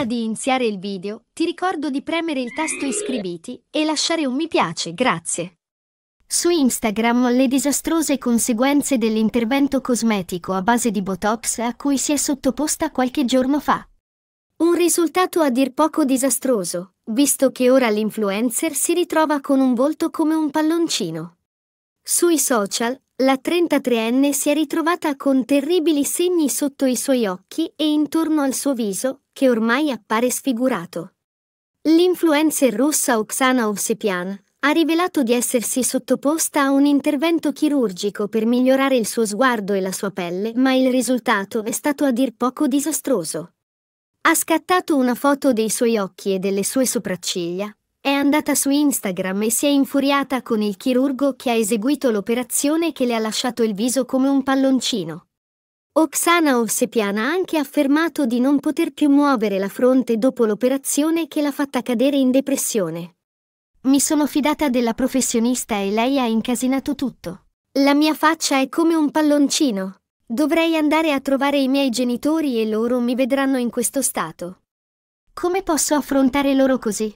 Prima di iniziare il video, ti ricordo di premere il tasto iscriviti e lasciare un mi piace, grazie. Su Instagram le disastrose conseguenze dell'intervento cosmetico a base di Botox a cui si è sottoposta qualche giorno fa. Un risultato a dir poco disastroso, visto che ora l'influencer si ritrova con un volto come un palloncino. Sui social la 33enne si è ritrovata con terribili segni sotto i suoi occhi e intorno al suo viso, che ormai appare sfigurato. L'influencer russa Oksana Ovsepian ha rivelato di essersi sottoposta a un intervento chirurgico per migliorare il suo sguardo e la sua pelle, ma il risultato è stato a dir poco disastroso. Ha scattato una foto dei suoi occhi e delle sue sopracciglia, è andata su Instagram e si è infuriata con il chirurgo che ha eseguito l'operazione che le ha lasciato il viso come un palloncino. Oksana Ovsepiana ha anche affermato di non poter più muovere la fronte dopo l'operazione che l'ha fatta cadere in depressione. Mi sono fidata della professionista e lei ha incasinato tutto. La mia faccia è come un palloncino. Dovrei andare a trovare i miei genitori e loro mi vedranno in questo stato. Come posso affrontare loro così?